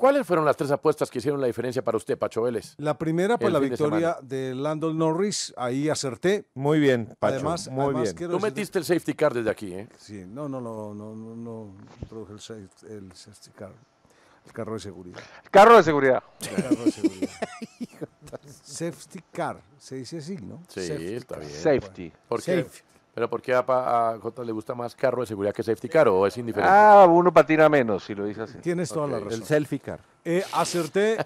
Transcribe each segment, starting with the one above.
¿Cuáles fueron las tres apuestas que hicieron la diferencia para usted, Pacho Vélez? La primera, pues la victoria de, Lando Norris, ahí acerté. Muy bien, Pacho. Además, muy además, bien. Tú metiste el safety car desde aquí, ¿eh? Sí, no, no, no, no, no, no introduje el, safety car. El carro de seguridad. Carro de seguridad. El carro de seguridad. safety car, se dice así, ¿no? Sí, está bien. Safety. ¿Por qué? Safety. ¿Pero por qué a, Jota le gusta más carro de seguridad que safety car o es indiferente? Ah, uno patina menos, si lo dices así. Tienes toda la razón. El selfie car. Eh, acerté,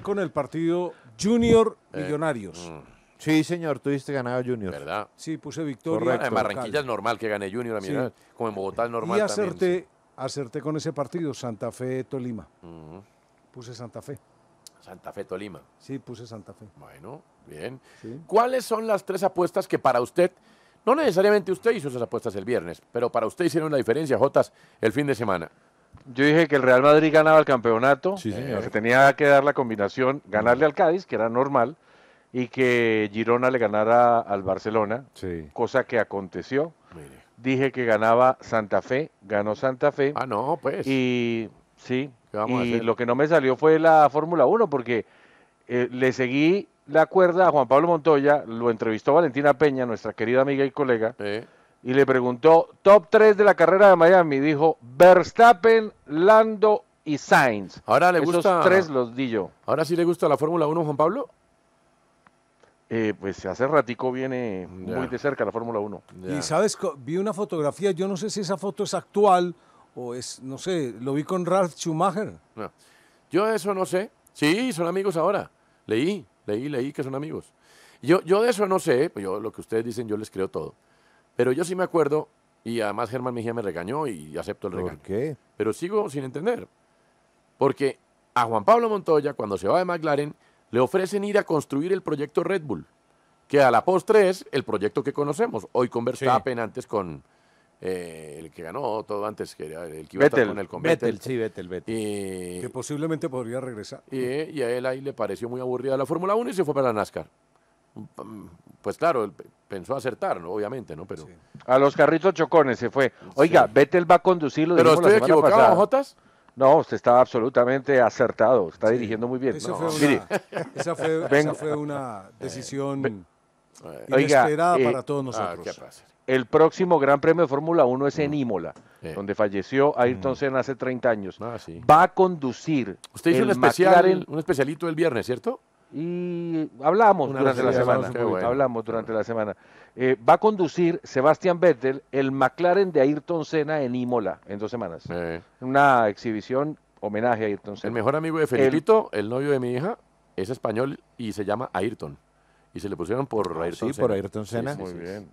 con el partido Junior eh, Millonarios. Mm. Sí, señor, tuviste ganado Junior. ¿Verdad? Sí, puse victoria. Correcto. En Barranquilla es normal que gane Junior a Millonarios, como en Bogotá es normal y acerté, acerté con ese partido Santa Fe-Tolima. Puse Santa Fe. Santa Fe Tolima. Sí, puse Santa Fe. Bueno, bien. ¿Cuáles son las tres apuestas que para usted no necesariamente usted hizo esas apuestas el viernes, pero para usted hicieron una diferencia, Jotas, el fin de semana. Yo dije que el Real Madrid ganaba el campeonato, eh, que tenía que dar la combinación, ganarle al Cádiz, que era normal, y que Girona le ganara al Barcelona, cosa que aconteció. Dije que ganaba Santa Fe, ganó Santa Fe. Ah, no, pues. Y sí, lo que no me salió fue la Fórmula 1, porque eh, le seguí la cuerda a Juan Pablo Montoya, lo entrevistó Valentina Peña, nuestra querida amiga y colega, y le preguntó, top 3 de la carrera de Miami, dijo Verstappen, Lando y Sainz. Ahora le gusta... tres los di yo. ¿Ahora sí le gusta la Fórmula 1, Juan Pablo? Eh, pues hace ratico viene muy de cerca la Fórmula 1. Y sabes, vi una fotografía, yo no sé si esa foto es actual o es, no sé, lo vi con Ralf Schumacher. Yo eso no sé. Sí, son amigos ahora. Leí. Leí, leí que son amigos. Yo, yo de eso no sé, pues yo, lo que ustedes dicen yo les creo todo. Pero yo sí me acuerdo, y además Germán Mejía me regañó y acepto el regaño. ¿Por qué? Pero sigo sin entender. Porque a Juan Pablo Montoya, cuando se va de McLaren, le ofrecen ir a construir el proyecto Red Bull, que a la postre es el proyecto que conocemos. Hoy conversaba apenas antes con, eh, el que ganó todo antes, que el que iba a con el sí, Vettel, que posiblemente podría regresar. Y, a él ahí le pareció muy aburrida la Fórmula 1 y se fue para la NASCAR. Pues claro, pensó acertar, ¿no? obviamente, ¿no? Pero... A los carritos chocones se fue. Oiga, Vettel va a conducirlo. Pero estoy la equivocado, Jotas. No, usted está absolutamente acertado, está dirigiendo muy bien. Fue Esa, fue, una eh, decisión inesperada para eh, todos ah, nosotros. El próximo Gran Premio de Fórmula 1 es en Imola, donde falleció Ayrton Senna hace 30 años. Ah, va a conducir. Usted hizo el un, McLaren, un especialito el viernes, ¿cierto? Y hablamos durante, la semana, hablamos durante la semana. Eh, va a conducir Sebastián Vettel el McLaren de Ayrton Senna en Imola en dos semanas. Una exhibición homenaje a Ayrton Senna. El mejor amigo de Felipito, el novio de mi hija, es español y se llama Ayrton. Y se le pusieron por ah, Ayrton sí, por Ayrton Senna. Sí, Muy bien.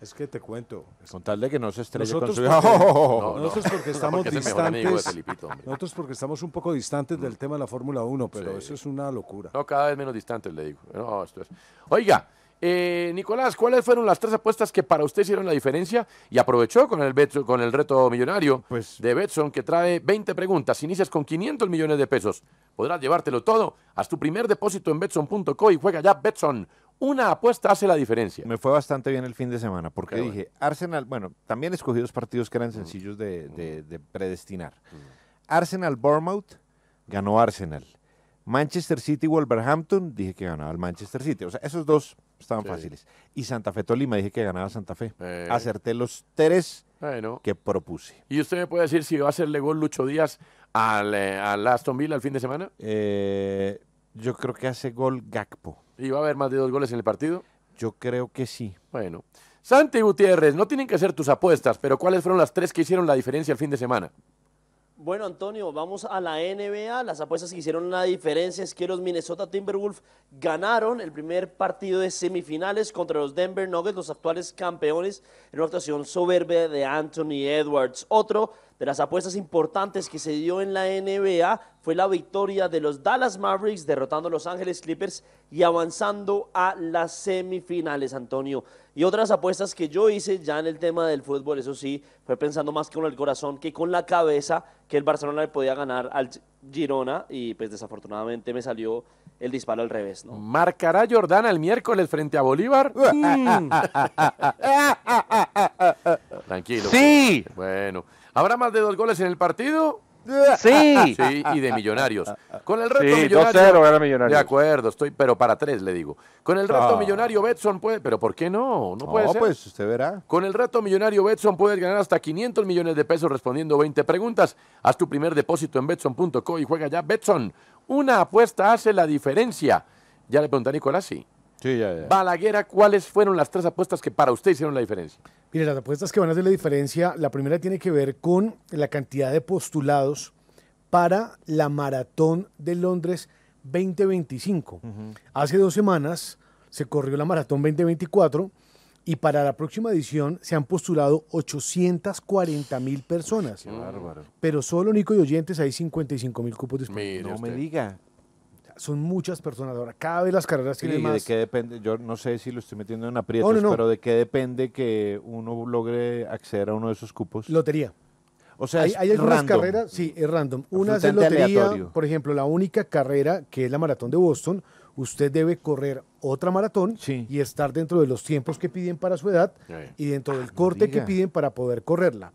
Es que te cuento. tal de que no se estrelle con su... Porque, no, no. Nosotros porque estamos porque distantes. Felipito, nosotros porque estamos un poco distantes del mm. tema de la Fórmula 1, pero eso es una locura. No, cada vez menos distantes, le digo. No, esto es... Oiga, eh, Nicolás, ¿cuáles fueron las tres apuestas que para usted hicieron la diferencia? Y aprovechó con el, con el reto millonario pues de Betson, que trae 20 preguntas. Inicias con 500 millones de pesos. Podrás llevártelo todo. Haz tu primer depósito en Betson.co y juega ya Betson. Una apuesta hace la diferencia. Me fue bastante bien el fin de semana, porque dije, Arsenal, bueno, también escogí dos partidos que eran mm. sencillos de, mm. predestinar. Mm. Arsenal Bournemouth, ganó Arsenal. Manchester City Wolverhampton, dije que ganaba el Manchester City. O sea, esos dos estaban fáciles. Y Santa Fe Tolima, dije que ganaba Santa Fe. Eh. Acerté los tres que propuse. ¿Y usted me puede decir si va a hacerle gol Lucho Díaz al, eh, al Aston Villa el fin de semana? Eh, yo creo que hace gol Gakpo. ¿Y va a haber más de dos goles en el partido? Yo creo que sí. Bueno. Santi Gutiérrez, no tienen que ser tus apuestas, pero ¿cuáles fueron las tres que hicieron la diferencia el fin de semana? Bueno, Antonio, vamos a la NBA. Las apuestas que hicieron la diferencia es que los Minnesota Timberwolves ganaron el primer partido de semifinales contra los Denver Nuggets, los actuales campeones, en una actuación soberbia de Anthony Edwards. Otro de las apuestas importantes que se dio en la NBA fue la victoria de los Dallas Mavericks derrotando a Los Ángeles Clippers y avanzando a las semifinales, Antonio. Y otras apuestas que yo hice ya en el tema del fútbol, eso sí, fue pensando más con el corazón que con la cabeza que el Barcelona le podía ganar al Girona y pues desafortunadamente me salió el disparo al revés. ¿no? ¿Marcará Jordana el miércoles frente a Bolívar? Tranquilo. Sí. Bueno, ¿habrá más de dos goles en el partido? Sí. Sí, y de Millonarios. Con el reto sí, millonario. De acuerdo, estoy, pero para tres le digo. Con el rato ah. millonario Betson puede, pero ¿por qué no? No puede pues usted verá. Con el rato millonario Betson puedes ganar hasta 500 millones de pesos respondiendo 20 preguntas. Haz tu primer depósito en betson.co y juega ya Betson. Una apuesta hace la diferencia. Ya le pregunté a Nicolás, sí. Sí, ya, ya. Balaguer, ¿cuáles fueron las tres apuestas que para usted hicieron la diferencia? Mire, las apuestas que van a hacer la diferencia, la primera tiene que ver con la cantidad de postulados para la maratón de Londres 2025. Hace dos semanas se corrió la maratón 2024 y para la próxima edición se han postulado 840 mil personas. Qué bárbaro. Pero solo Nico y oyentes hay 55 mil cupos disponibles. no me diga son muchas personas. Ahora, cada vez las carreras tienen ¿Y ¿De qué depende? Yo no sé si lo estoy metiendo en aprietos, pero ¿de qué depende que uno logre acceder a uno de esos cupos? Lotería. O sea, hay, hay algunas carreras, sí, es random. Una es lotería, por ejemplo, la única carrera que es la maratón de Boston, usted debe correr otra maratón y estar dentro de los tiempos que piden para su edad y dentro ah, del corte que piden para poder correrla.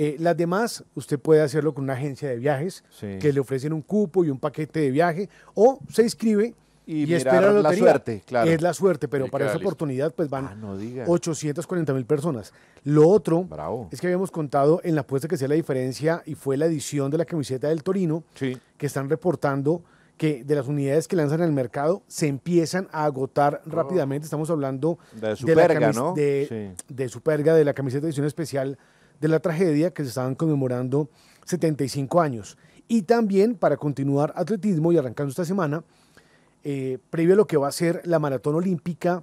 Eh, las demás, usted puede hacerlo con una agencia de viajes que le ofrecen un cupo y un paquete de viaje o se inscribe y, espera la suerte, claro. Es la suerte, pero para esa oportunidad pues van 840 ah, mil personas. Lo otro es que habíamos contado en la apuesta que sea la diferencia y fue la edición de la camiseta del Torino que están reportando que de las unidades que lanzan al mercado se empiezan a agotar oh. rápidamente. Estamos hablando de Superga, de, ¿no? de, de de la camiseta de edición especial de la tragedia que se estaban conmemorando 75 años. Y también para continuar atletismo y arrancando esta semana, eh, previo a lo que va a ser la maratón olímpica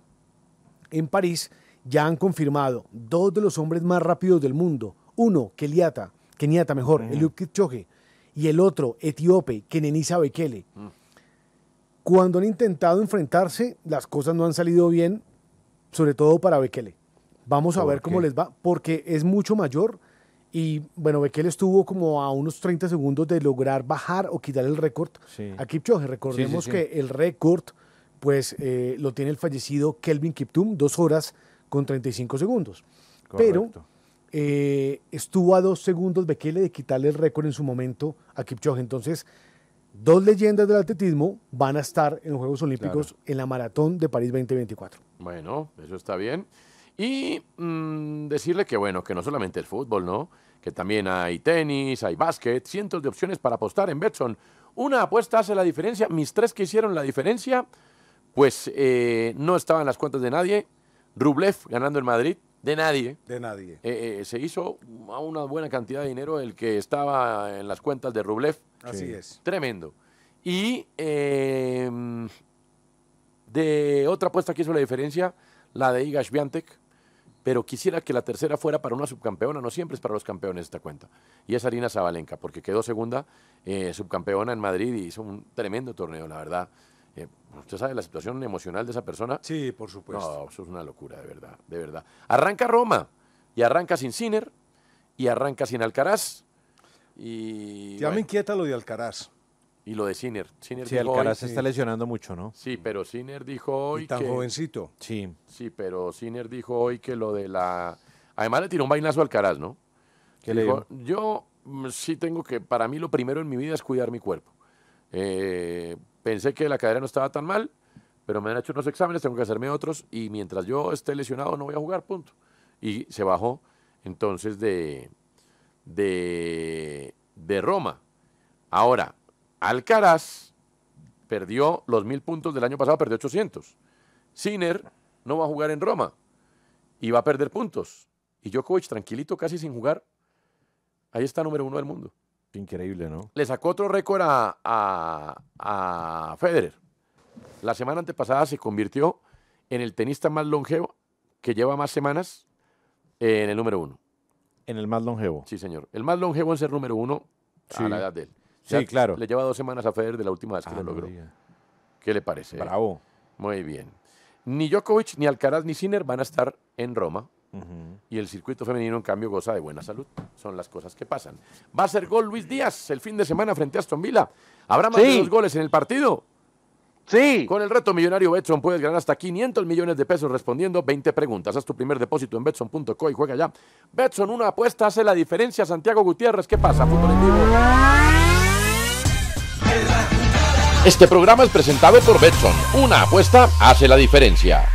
en París, ya han confirmado dos de los hombres más rápidos del mundo. Uno, Keliata, Keniata mejor, mm. el -huh. y el otro, etíope, Kenenisa Bekele. Mm. Cuando han intentado enfrentarse, las cosas no han salido bien, sobre todo para Bekele. Vamos a ver cómo les va, porque es mucho mayor. Y bueno, Bekele estuvo como a unos 30 segundos de lograr bajar o quitar el récord a Kipchoge. Recordemos que el récord pues eh, lo tiene el fallecido Kelvin Kiptum, dos horas con 35 segundos. Pero eh, estuvo a dos segundos Bekele de quitarle el récord en su momento a Kipchoge. Entonces, dos leyendas del atletismo van a estar en los Juegos Olímpicos en la maratón de París 2024. Bueno, eso está bien. Y mm, decirle que, bueno, que no solamente el fútbol, ¿no? Que también hay tenis, hay básquet, cientos de opciones para apostar en Betson. Una apuesta hace la diferencia. Mis tres que hicieron la diferencia, pues eh, no estaban las cuentas de nadie. Rublev ganando en Madrid, de nadie. De nadie. Eh, eh, se hizo a una buena cantidad de dinero el que estaba en las cuentas de Rublev. Así es. Tremendo. Y em, de otra apuesta que hizo la diferencia, la de Iga Biantek pero quisiera que la tercera fuera para una subcampeona, no siempre es para los campeones esta cuenta. Y es Arina Zabalenka, porque quedó segunda eh, subcampeona en Madrid y hizo un tremendo torneo, la verdad. Eh, usted sabe la situación emocional de esa persona. Sí, por supuesto. No, eso es una locura, de verdad, de verdad. Arranca Roma y arranca sin Sinner y arranca sin Alcaraz. Y, ya me inquieta lo de Alcaraz. Y lo de Sinner. Sinner sí, Alcaraz se está lesionando mucho, ¿no? Sí, pero Sinner dijo hoy. Y tan jovencito. Sí. Sí, pero Sinner dijo hoy que lo de la. Además le tiró un vainazo al Alcaraz, ¿no? ¿Qué le Yo mm, sí tengo que. Para mí lo primero en mi vida es cuidar mi cuerpo. Eh, pensé que la cadera no estaba tan mal, pero me han hecho unos exámenes, tengo que hacerme otros y mientras yo esté lesionado no voy a jugar, punto. Y se bajó entonces de, de, de Roma. Ahora, Alcaraz perdió los mil puntos del año pasado, perdió 800. Sinner no va a jugar en Roma y va a perder puntos. Y Djokovic tranquilito, casi sin jugar, ahí está número uno del mundo. Increíble, ¿no? Le sacó otro récord a, a, Federer. La semana antepasada se convirtió en el tenista más longevo que lleva más semanas en el número uno. En el más longevo. Sí, señor. El más longevo en ser número uno a la edad de él. Sí, claro. Le lleva dos semanas a Feder de la última vez que ah, lo logró. ¿Qué le parece? Bravo. Muy bien. Ni Djokovic, ni Alcaraz, ni Sinner van a estar en Roma. Y el circuito femenino, en cambio, goza de buena salud. Son las cosas que pasan. Va a ser gol Luis Díaz el fin de semana frente a Aston Villa. Habrá más de goles en el partido. Sí. Con el reto millonario Betson puedes ganar hasta 500 millones de pesos respondiendo 20 preguntas. Haz tu primer depósito en Betson.co y juega ya. Betson, una apuesta hace la diferencia. Santiago Gutiérrez, ¿qué pasa? Fútbol en este programa es presentado por Betson. Una apuesta hace la diferencia.